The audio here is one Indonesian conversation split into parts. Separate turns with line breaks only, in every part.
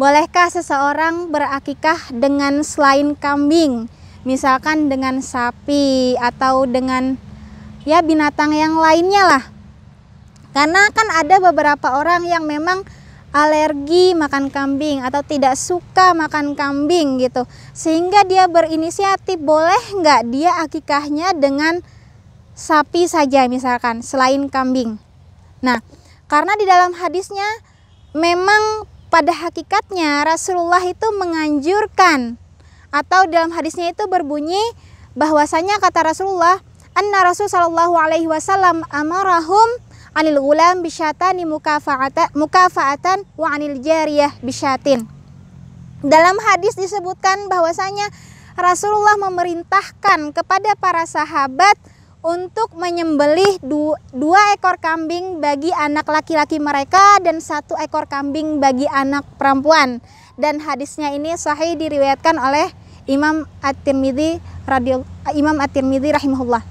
Bolehkah seseorang berakikah dengan selain kambing? Misalkan dengan sapi atau dengan ya binatang yang lainnya lah. Karena kan ada beberapa orang yang memang alergi makan kambing atau tidak suka makan kambing gitu. Sehingga dia berinisiatif boleh nggak dia akikahnya dengan sapi saja misalkan selain kambing. Nah, karena di dalam hadisnya memang pada hakikatnya Rasulullah itu menganjurkan atau dalam hadisnya itu berbunyi bahwasanya kata Rasulullah, "Anna Rasul sallallahu alaihi wasallam amarahum anil gulam bisyatani mukafaatan wa anil jariyah bisyatin." Dalam hadis disebutkan bahwasanya Rasulullah memerintahkan kepada para sahabat untuk menyembelih dua ekor kambing bagi anak laki-laki mereka dan satu ekor kambing bagi anak perempuan. Dan hadisnya ini sahih diriwayatkan oleh Imam At-Tirmidzi radio Imam At-Tirmidzi rahimahullah.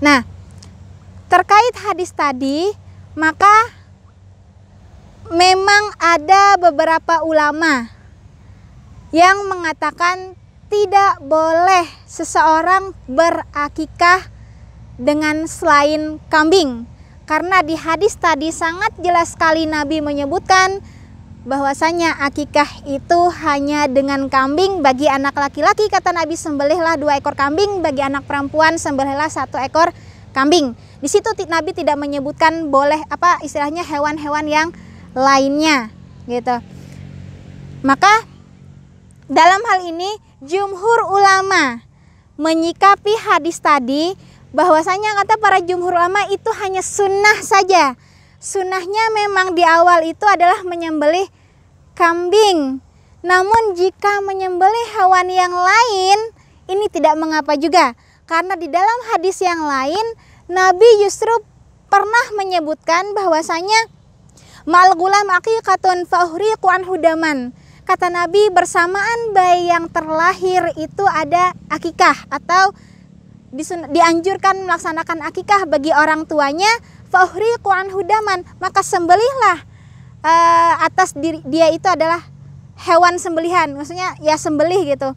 Nah, terkait hadis tadi, maka memang ada beberapa ulama yang mengatakan tidak boleh seseorang berakikah dengan selain kambing. Karena di hadis tadi sangat jelas sekali Nabi menyebutkan bahwasanya akikah itu hanya dengan kambing bagi anak laki-laki kata Nabi sembelihlah dua ekor kambing bagi anak perempuan sembelihlah satu ekor kambing. Di situ Nabi tidak menyebutkan boleh apa istilahnya hewan-hewan yang lainnya gitu. Maka dalam hal ini jumhur ulama menyikapi hadis tadi bahwasanya kata para jumhur ulama itu hanya sunnah saja. Sunnahnya memang di awal itu adalah menyembelih kambing. Namun jika menyembelih hewan yang lain ini tidak mengapa juga karena di dalam hadis yang lain Nabi justru pernah menyebutkan bahwasanya mal gulam aqiqatun fahriqu anhu hudaman kata Nabi bersamaan bayi yang terlahir itu ada akikah atau dianjurkan melaksanakan akikah bagi orang tuanya fauhri kuan hudaman maka sembelihlah e, atas diri, dia itu adalah hewan sembelihan maksudnya ya sembelih gitu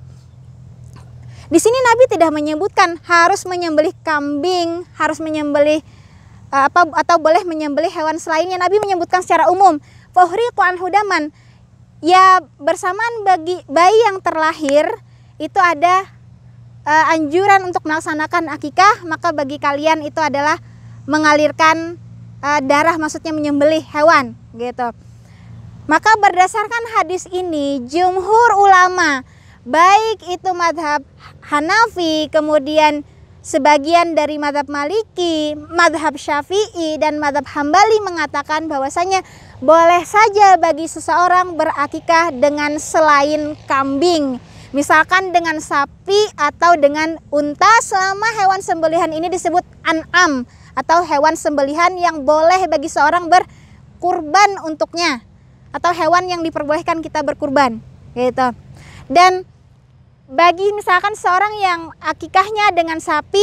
di sini Nabi tidak menyebutkan harus menyembelih kambing harus menyembelih eh, apa atau boleh menyembelih hewan selainnya Nabi menyebutkan secara umum fauhri kuan hudaman ya bersamaan bagi bayi yang terlahir itu ada e, anjuran untuk melaksanakan akikah maka bagi kalian itu adalah mengalirkan e, darah maksudnya menyembelih hewan gitu maka berdasarkan hadis ini jumhur ulama baik itu madhab Hanafi kemudian Sebagian dari madhab Maliki, madhab Syafi'i, dan madhab Hambali mengatakan bahwasanya boleh saja bagi seseorang berakikah dengan selain kambing. Misalkan dengan sapi atau dengan unta selama hewan sembelihan ini disebut an'am atau hewan sembelihan yang boleh bagi seorang berkurban untuknya atau hewan yang diperbolehkan kita berkurban gitu. Dan bagi misalkan seorang yang akikahnya dengan sapi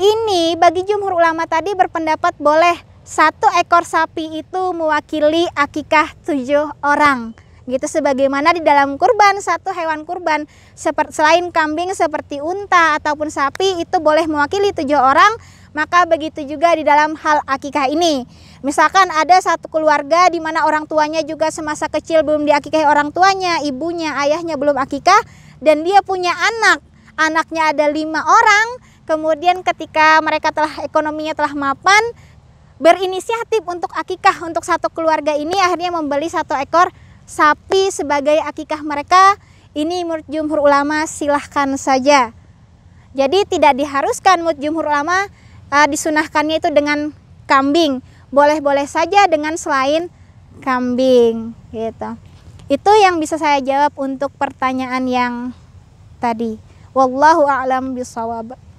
ini bagi jumhur ulama tadi berpendapat boleh satu ekor sapi itu mewakili akikah tujuh orang gitu sebagaimana di dalam kurban satu hewan kurban seperti selain kambing seperti unta ataupun sapi itu boleh mewakili tujuh orang maka begitu juga di dalam hal akikah ini misalkan ada satu keluarga di mana orang tuanya juga semasa kecil belum diakikahi orang tuanya ibunya ayahnya belum akikah dan dia punya anak. Anaknya ada lima orang. Kemudian ketika mereka telah ekonominya telah mapan, berinisiatif untuk akikah untuk satu keluarga ini akhirnya membeli satu ekor sapi sebagai akikah mereka. Ini menurut jumhur ulama silahkan saja. Jadi tidak diharuskan menurut jumhur ulama uh, disunahkannya itu dengan kambing. Boleh-boleh saja dengan selain kambing gitu. Itu yang bisa saya jawab untuk pertanyaan yang tadi. Wallahu a'lam bisawab.